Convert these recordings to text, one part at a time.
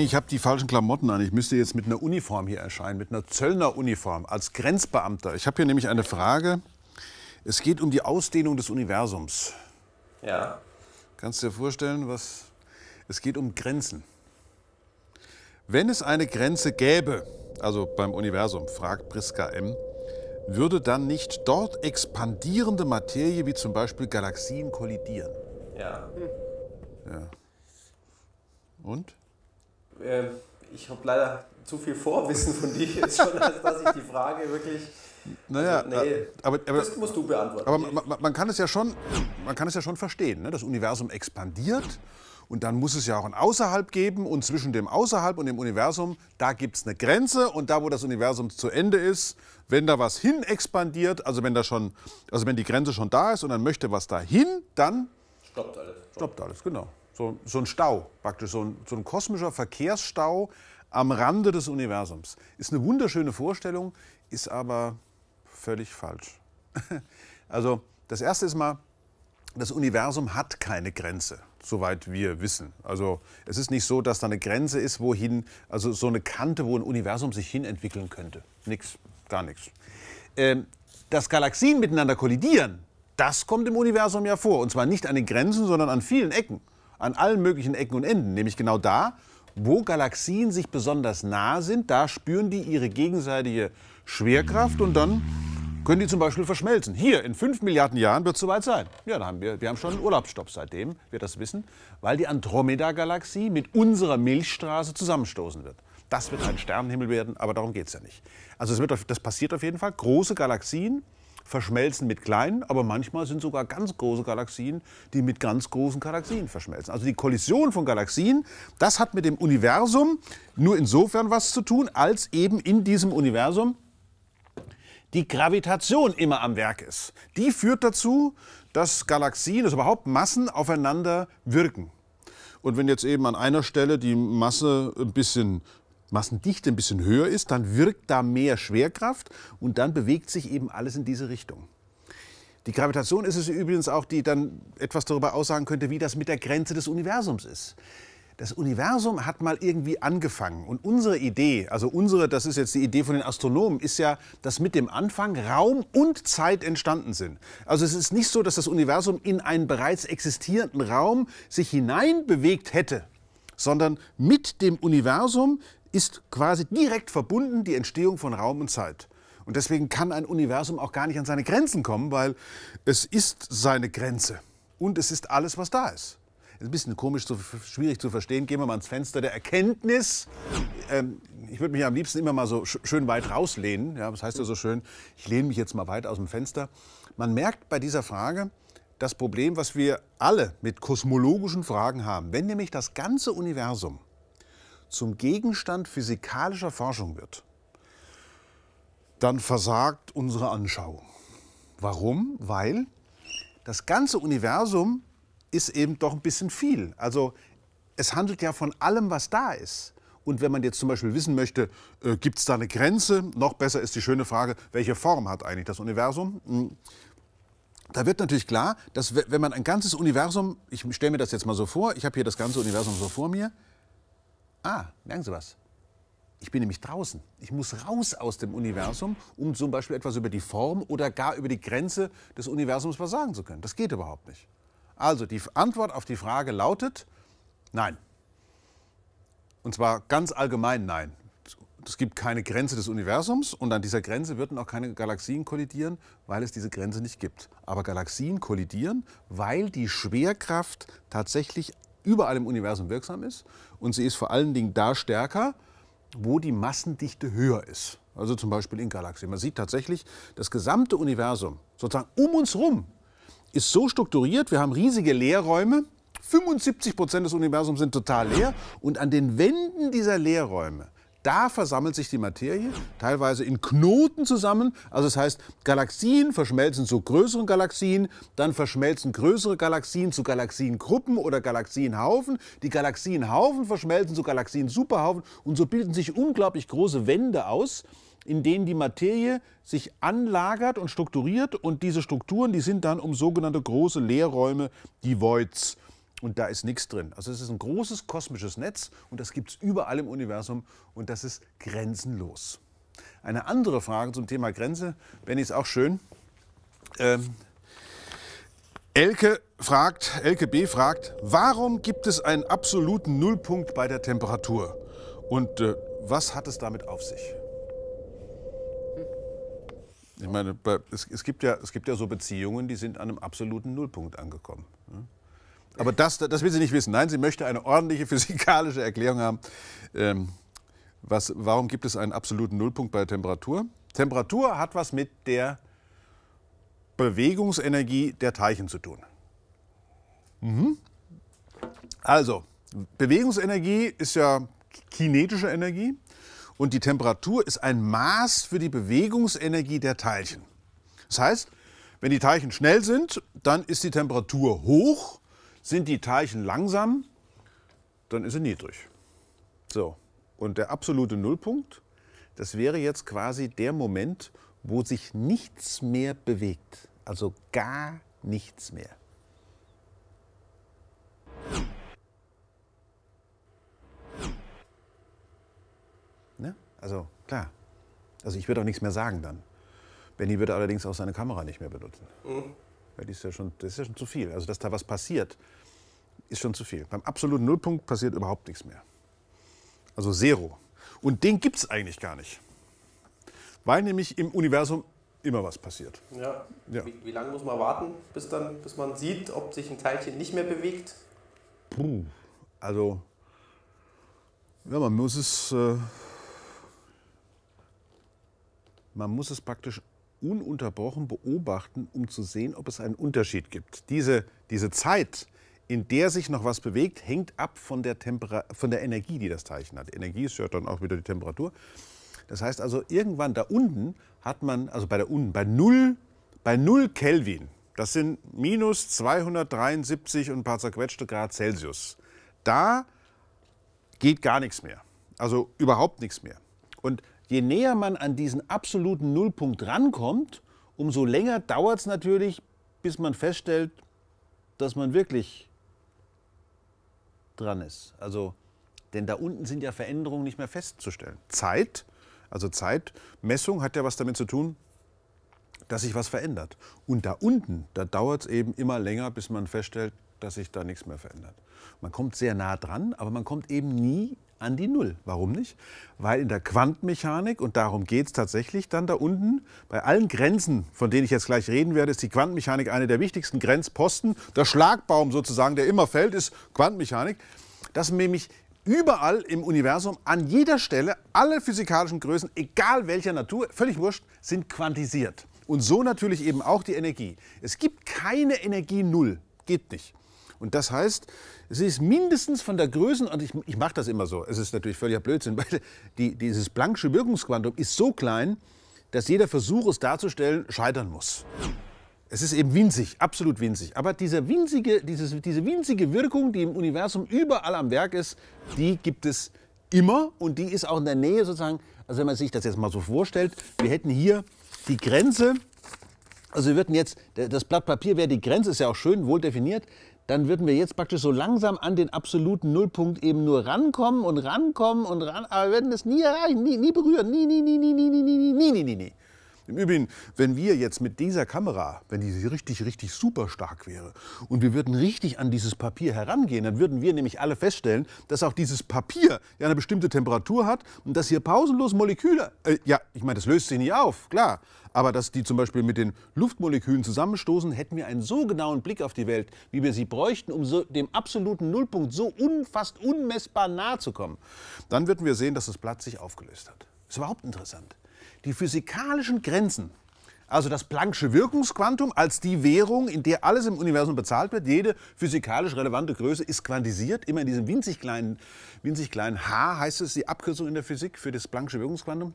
nee, ich habe die falschen Klamotten an. Ich müsste jetzt mit einer Uniform hier erscheinen, mit einer Zöllner-Uniform als Grenzbeamter. Ich habe hier nämlich eine Frage. Es geht um die Ausdehnung des Universums. Ja. Kannst du dir vorstellen, was. Es geht um Grenzen. Wenn es eine Grenze gäbe, also beim Universum, fragt Priska M., würde dann nicht dort expandierende Materie wie zum Beispiel Galaxien kollidieren? Ja. ja. Und? äh, ich habe leider zu viel Vorwissen von dir jetzt schon, als dass ich die Frage wirklich. Naja, also, nee, äh, aber, aber, das musst du beantworten. Aber man, man, kann es ja schon, man kann es ja schon verstehen. Ne? Das Universum expandiert und dann muss es ja auch ein Außerhalb geben und zwischen dem Außerhalb und dem Universum, da gibt es eine Grenze und da, wo das Universum zu Ende ist, wenn da was hin expandiert, also wenn, da schon, also wenn die Grenze schon da ist und dann möchte was dahin, dann stoppt alles. Stoppt alles, genau so, so ein Stau praktisch, so ein, so ein kosmischer Verkehrsstau am Rande des Universums. Ist eine wunderschöne Vorstellung, ist aber völlig falsch. also das erste ist mal, das Universum hat keine Grenze, soweit wir wissen. Also es ist nicht so, dass da eine Grenze ist, wohin, also so eine Kante, wo ein Universum sich hin entwickeln könnte. Nix, gar nichts. Ähm, dass Galaxien miteinander kollidieren, das kommt im Universum ja vor. Und zwar nicht an den Grenzen, sondern an vielen Ecken an allen möglichen Ecken und Enden, nämlich genau da, wo Galaxien sich besonders nah sind, da spüren die ihre gegenseitige Schwerkraft und dann können die zum Beispiel verschmelzen. Hier, in 5 Milliarden Jahren wird es soweit sein. Ja, da haben wir, wir haben schon einen Urlaubsstopp seitdem, wir das wissen, weil die Andromeda-Galaxie mit unserer Milchstraße zusammenstoßen wird. Das wird ein Sternenhimmel werden, aber darum geht es ja nicht. Also das, wird, das passiert auf jeden Fall. Große Galaxien, verschmelzen mit kleinen, aber manchmal sind sogar ganz große Galaxien, die mit ganz großen Galaxien verschmelzen. Also die Kollision von Galaxien, das hat mit dem Universum nur insofern was zu tun, als eben in diesem Universum die Gravitation immer am Werk ist. Die führt dazu, dass Galaxien, also überhaupt Massen aufeinander wirken. Und wenn jetzt eben an einer Stelle die Masse ein bisschen Massendichte ein bisschen höher ist, dann wirkt da mehr Schwerkraft und dann bewegt sich eben alles in diese Richtung. Die Gravitation ist es übrigens auch, die dann etwas darüber aussagen könnte, wie das mit der Grenze des Universums ist. Das Universum hat mal irgendwie angefangen und unsere Idee, also unsere, das ist jetzt die Idee von den Astronomen, ist ja, dass mit dem Anfang Raum und Zeit entstanden sind. Also es ist nicht so, dass das Universum in einen bereits existierenden Raum sich hineinbewegt hätte, sondern mit dem Universum ist quasi direkt verbunden die Entstehung von Raum und Zeit. Und deswegen kann ein Universum auch gar nicht an seine Grenzen kommen, weil es ist seine Grenze und es ist alles, was da ist. ist ein bisschen komisch, so schwierig zu verstehen. Gehen wir mal ans Fenster der Erkenntnis. Ähm, ich würde mich am liebsten immer mal so schön weit rauslehnen. Ja, was heißt ja so schön? Ich lehne mich jetzt mal weit aus dem Fenster. Man merkt bei dieser Frage das Problem, was wir alle mit kosmologischen Fragen haben. Wenn nämlich das ganze Universum zum Gegenstand physikalischer Forschung wird, dann versagt unsere Anschauung. Warum? Weil das ganze Universum ist eben doch ein bisschen viel. Also es handelt ja von allem, was da ist. Und wenn man jetzt zum Beispiel wissen möchte, äh, gibt es da eine Grenze? Noch besser ist die schöne Frage, welche Form hat eigentlich das Universum? Hm. Da wird natürlich klar, dass wenn man ein ganzes Universum, ich stelle mir das jetzt mal so vor, ich habe hier das ganze Universum so vor mir, ah, merken Sie was, ich bin nämlich draußen. Ich muss raus aus dem Universum, um zum Beispiel etwas über die Form oder gar über die Grenze des Universums was sagen zu können. Das geht überhaupt nicht. Also die Antwort auf die Frage lautet Nein. Und zwar ganz allgemein Nein. Es gibt keine Grenze des Universums und an dieser Grenze würden auch keine Galaxien kollidieren, weil es diese Grenze nicht gibt. Aber Galaxien kollidieren, weil die Schwerkraft tatsächlich überall im Universum wirksam ist. Und sie ist vor allen Dingen da stärker, wo die Massendichte höher ist. Also zum Beispiel in Galaxien. Man sieht tatsächlich, das gesamte Universum, sozusagen um uns herum, ist so strukturiert, wir haben riesige Leerräume. 75 Prozent des Universums sind total leer. Und an den Wänden dieser Leerräume da versammelt sich die Materie teilweise in Knoten zusammen. Also das heißt, Galaxien verschmelzen zu größeren Galaxien, dann verschmelzen größere Galaxien zu Galaxiengruppen oder Galaxienhaufen. Die Galaxienhaufen verschmelzen zu Galaxien-Superhaufen und so bilden sich unglaublich große Wände aus in denen die Materie sich anlagert und strukturiert und diese Strukturen, die sind dann um sogenannte große Leerräume, die Voids, und da ist nichts drin. Also es ist ein großes kosmisches Netz und das gibt es überall im Universum und das ist grenzenlos. Eine andere Frage zum Thema Grenze, Benny ist auch schön. Ähm, Elke fragt, Elke B fragt, warum gibt es einen absoluten Nullpunkt bei der Temperatur? Und äh, was hat es damit auf sich? Ich meine, es, gibt ja, es gibt ja so Beziehungen, die sind an einem absoluten Nullpunkt angekommen. Ne? Aber das, das will sie nicht wissen. Nein, sie möchte eine ordentliche physikalische Erklärung haben. Ähm, was, warum gibt es einen absoluten Nullpunkt bei Temperatur? Temperatur hat was mit der Bewegungsenergie der Teilchen zu tun. Mhm. Also, Bewegungsenergie ist ja kinetische Energie und die Temperatur ist ein Maß für die Bewegungsenergie der Teilchen. Das heißt, wenn die Teilchen schnell sind, dann ist die Temperatur hoch sind die Teilchen langsam, dann ist sie niedrig. So, und der absolute Nullpunkt, das wäre jetzt quasi der Moment, wo sich nichts mehr bewegt. Also gar nichts mehr. Ne? Also klar. Also ich würde auch nichts mehr sagen dann. Benny würde allerdings auch seine Kamera nicht mehr benutzen. Mhm. Weil die ist ja schon, das ist ja schon zu viel. Also, dass da was passiert, ist schon zu viel. Beim absoluten Nullpunkt passiert überhaupt nichts mehr. Also Zero. Und den gibt es eigentlich gar nicht. Weil nämlich im Universum immer was passiert. Ja. ja. Wie, wie, lange muss man warten, bis, dann, bis man sieht, ob sich ein Teilchen nicht mehr bewegt? Puh, also, ja, man muss es, äh, man muss es praktisch ununterbrochen beobachten, um zu sehen, ob es einen Unterschied gibt. Diese, diese Zeit, in der sich noch was bewegt, hängt ab von der, Tempera von der Energie, die das Teilchen hat. Energie ist ja dann auch wieder die Temperatur. Das heißt also, irgendwann da unten hat man, also bei der unten, bei 0, bei 0 Kelvin, das sind minus 273 und ein paar zerquetschte Grad Celsius. Da geht gar nichts mehr. Also überhaupt nichts mehr. Und Je näher man an diesen absoluten Nullpunkt rankommt, umso länger dauert es natürlich, bis man feststellt, dass man wirklich dran ist. Also, denn da unten sind ja Veränderungen nicht mehr festzustellen. Zeit, also Zeitmessung hat ja was damit zu tun, dass sich was verändert. Und da unten, da dauert es eben immer länger, bis man feststellt, dass sich da nichts mehr verändert. Man kommt sehr nah dran, aber man kommt eben nie an die Null. Warum nicht? Weil in der Quantenmechanik, und darum geht es tatsächlich dann da unten, bei allen Grenzen, von denen ich jetzt gleich reden werde, ist die Quantenmechanik eine der wichtigsten Grenzposten. Der Schlagbaum sozusagen, der immer fällt, ist Quantenmechanik. Dass nämlich überall im Universum, an jeder Stelle, alle physikalischen Größen, egal welcher Natur, völlig wurscht, sind quantisiert. Und so natürlich eben auch die Energie. Es gibt keine Energie Null. Geht nicht. Und das heißt, es ist mindestens von der Größen, und ich, ich mache das immer so, es ist natürlich völliger Blödsinn, weil die, dieses Planck'sche Wirkungsquantum ist so klein, dass jeder Versuch, es darzustellen, scheitern muss. Es ist eben winzig, absolut winzig. Aber diese winzige, dieses, diese winzige Wirkung, die im Universum überall am Werk ist, die gibt es immer und die ist auch in der Nähe sozusagen. Also wenn man sich das jetzt mal so vorstellt, wir hätten hier die Grenze, also wir würden jetzt, das Blatt Papier wäre die Grenze, ist ja auch schön wohl definiert, dann würden wir jetzt praktisch so langsam an den absoluten Nullpunkt eben nur rankommen und rankommen und ran, aber wir würden es nie erreichen, nie, nie berühren, nie, nie, nie, nie, nie, nie, nie, nie, nie, nie. Im Übrigen, wenn wir jetzt mit dieser Kamera, wenn die richtig, richtig super stark wäre und wir würden richtig an dieses Papier herangehen, dann würden wir nämlich alle feststellen, dass auch dieses Papier ja eine bestimmte Temperatur hat und dass hier pausenlos Moleküle, äh, ja, ich meine, das löst sich nicht auf, klar, aber dass die zum Beispiel mit den Luftmolekülen zusammenstoßen, hätten wir einen so genauen Blick auf die Welt, wie wir sie bräuchten, um so dem absoluten Nullpunkt so unfast unmessbar nahe zu kommen. Dann würden wir sehen, dass das Blatt sich aufgelöst hat. Ist überhaupt interessant die physikalischen Grenzen, also das Planck'sche Wirkungsquantum als die Währung, in der alles im Universum bezahlt wird, jede physikalisch relevante Größe ist quantisiert, immer in diesem winzig kleinen, winzig kleinen h heißt es, die Abkürzung in der Physik für das Planck'sche Wirkungsquantum.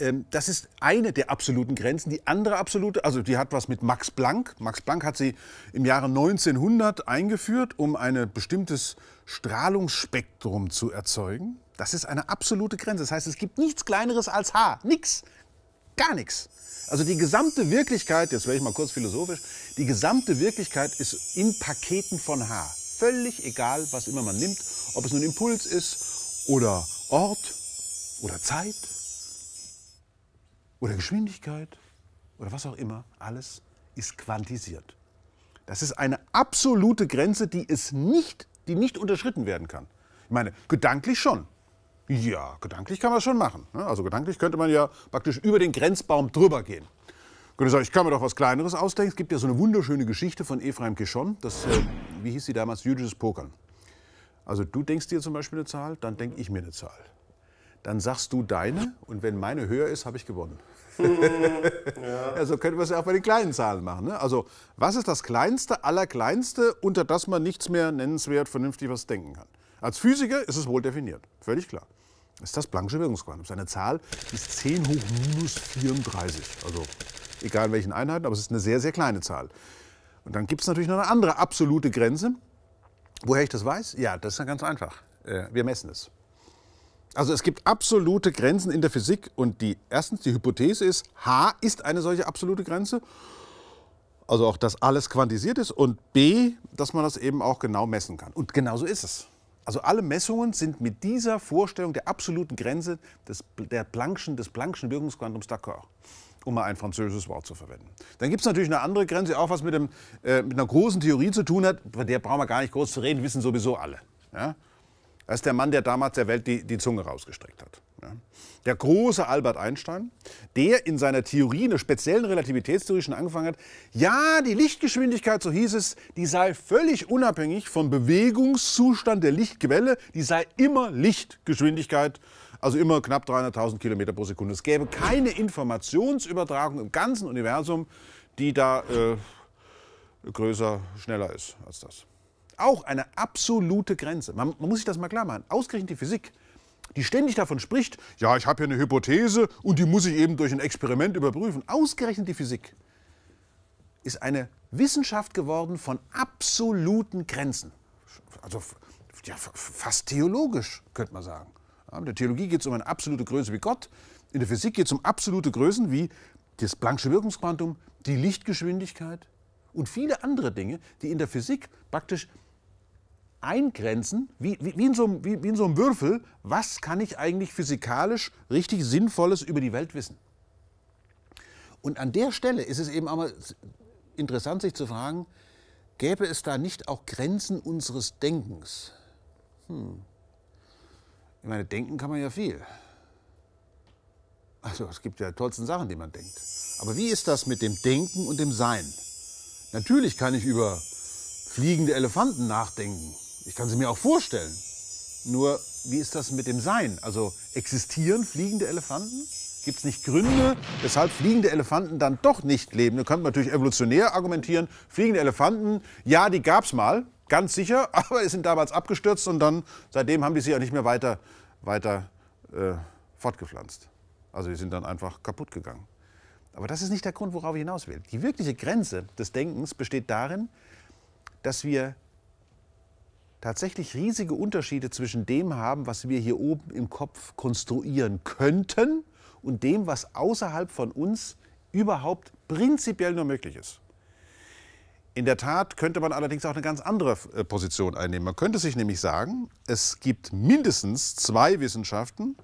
Ähm, das ist eine der absoluten Grenzen. Die andere absolute, also die hat was mit Max Planck. Max Planck hat sie im Jahre 1900 eingeführt, um ein bestimmtes Strahlungsspektrum zu erzeugen. Das ist eine absolute Grenze. Das heißt, es gibt nichts Kleineres als H. Nix. Gar nichts. Also die gesamte Wirklichkeit, jetzt werde ich mal kurz philosophisch, die gesamte Wirklichkeit ist in Paketen von H. Völlig egal, was immer man nimmt, ob es nun Impuls ist oder Ort oder Zeit oder Geschwindigkeit oder was auch immer, alles ist quantisiert. Das ist eine absolute Grenze, die es nicht, die nicht unterschritten werden kann. Ich meine, gedanklich schon. Ja, gedanklich kann man das schon machen. Ne? Also gedanklich könnte man ja praktisch über den Grenzbaum drüber gehen. Könnte sagen, ich kann mir doch was Kleineres ausdenken. Es gibt ja so eine wunderschöne Geschichte von Ephraim Kishon. Das, äh, wie hieß sie damals? Jüdisches Pokern. Also du denkst dir zum Beispiel eine Zahl, dann denke ich mir eine Zahl. Dann sagst du deine und wenn meine höher ist, habe ich gewonnen. Mhm. ja. ja. könnte man es ja auch bei den kleinen Zahlen machen. Ne? Also was ist das Kleinste aller Kleinste, unter das man nichts mehr nennenswert vernünftig was denken kann? Als Physiker ist es wohl definiert, völlig klar ist das Planck'sche Wirkungsquantum. Das ist eine Zahl, die ist 10 hoch minus 34. Also egal in welchen Einheiten, aber es ist eine sehr, sehr kleine Zahl. Und dann gibt es natürlich noch eine andere absolute Grenze. Woher ich das weiß? Ja, das ist ja ganz einfach. Äh, wir messen es. Also es gibt absolute Grenzen in der Physik und die erstens die Hypothese ist, H ist eine solche absolute Grenze. Also auch, dass alles quantisiert ist und B, dass man das eben auch genau messen kann. Und genau so ist es. Also alle Messungen sind mit dieser Vorstellung der absoluten Grenze des, der Planck'schen, des Planck'schen Wirkungsquantums d'accord, um mal ein französisches Wort zu verwenden. Dann gibt es natürlich eine andere Grenze, auch was mit, dem, äh, mit einer großen Theorie zu tun hat, bei der brauchen wir gar nicht groß zu reden, wissen sowieso alle. Ja? Das ist der Mann, der damals der Welt die, die Zunge rausgestreckt hat. Ja. Der große Albert Einstein, der in seiner Theorie, einer speziellen Relativitätstheorie schon angefangen hat, ja, die Lichtgeschwindigkeit, so hieß es, die sei völlig unabhängig vom Bewegungszustand der Lichtquelle, die sei immer Lichtgeschwindigkeit, also immer knapp 300.000 Kilometer pro Sekunde. Es gäbe keine Informationsübertragung im ganzen Universum, die da äh, größer, schneller ist als das. Auch eine absolute Grenze. Man, man muss sich das mal klar machen. Ausgerechnet die Physik, die ständig davon spricht, ja, ich habe hier eine Hypothese und die muss ich eben durch ein Experiment überprüfen. Ausgerechnet die Physik ist eine Wissenschaft geworden von absoluten Grenzen. Also ja, fast theologisch, könnte man sagen. In der Theologie geht es um eine absolute Größe wie Gott. In der Physik geht es um absolute Größen wie das Planck'sche Wirkungsquantum, die Lichtgeschwindigkeit, und viele andere Dinge, die in der Physik praktisch eingrenzen, wie, wie, wie, in so einem, wie, wie in so einem Würfel, was kann ich eigentlich physikalisch richtig Sinnvolles über die Welt wissen. Und an der Stelle ist es eben auch mal interessant, sich zu fragen, gäbe es da nicht auch Grenzen unseres Denkens? Hm. Ich meine, denken kann man ja viel. Also es gibt ja tollsten Sachen, die man denkt. Aber wie ist das mit dem Denken und dem Sein? Natürlich kann ich über fliegende Elefanten nachdenken. Ich kann sie mir auch vorstellen. Nur, wie ist das mit dem Sein? Also existieren fliegende Elefanten? Gibt es nicht Gründe, weshalb fliegende Elefanten dann doch nicht leben? Da könnte man natürlich evolutionär argumentieren. Fliegende Elefanten, ja, die gab es mal, ganz sicher, aber die sind damals abgestürzt und dann, seitdem haben die sich ja nicht mehr weiter, weiter äh, fortgepflanzt. Also die sind dann einfach kaputt gegangen. Aber das ist nicht der Grund, worauf ich hinaus will. Die wirkliche Grenze des Denkens besteht darin, dass wir tatsächlich riesige Unterschiede zwischen dem haben, was wir hier oben im Kopf konstruieren könnten und dem, was außerhalb von uns überhaupt prinzipiell nur möglich ist. In der Tat könnte man allerdings auch eine ganz andere äh, Position einnehmen. Man könnte sich nämlich sagen, es gibt mindestens zwei Wissenschaften,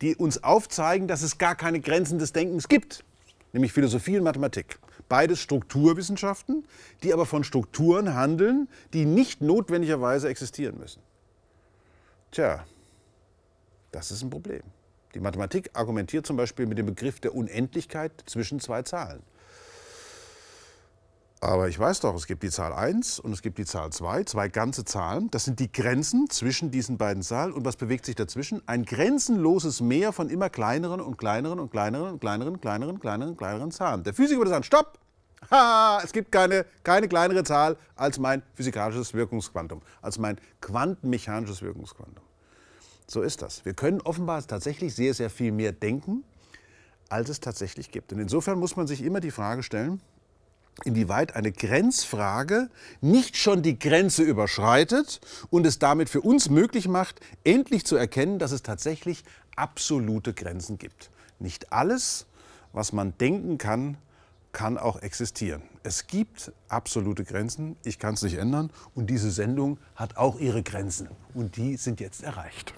die uns aufzeigen, dass es gar keine Grenzen des Denkens gibt nämlich Philosophie und Mathematik. Beides Strukturwissenschaften, die aber von Strukturen handeln, die nicht notwendigerweise existieren müssen. Tja, das ist ein Problem. Die Mathematik argumentiert zum Beispiel mit dem Begriff der Unendlichkeit zwischen zwei Zahlen. Aber ich weiß doch, es gibt die Zahl 1 und es gibt die Zahl 2, zwei ganze Zahlen. Das sind die Grenzen zwischen diesen beiden Zahlen. Und was bewegt sich dazwischen? Ein grenzenloses Meer von immer kleineren und kleineren und kleineren und kleineren, kleineren, kleineren, kleineren Zahlen. Der Physiker würde sagen, stopp! Ha, es gibt keine, keine kleinere Zahl als mein physikalisches Wirkungsquantum, als mein quantenmechanisches Wirkungsquantum. So ist das. Wir können offenbar tatsächlich sehr, sehr viel mehr denken, als es tatsächlich gibt. Und insofern muss man sich immer die Frage stellen, inwieweit eine Grenzfrage nicht schon die Grenze überschreitet und es damit für uns möglich macht, endlich zu erkennen, dass es tatsächlich absolute Grenzen gibt. Nicht alles, was man denken kann, kann auch existieren. Es gibt absolute Grenzen, ich kann es nicht ändern und diese Sendung hat auch ihre Grenzen und die sind jetzt erreicht.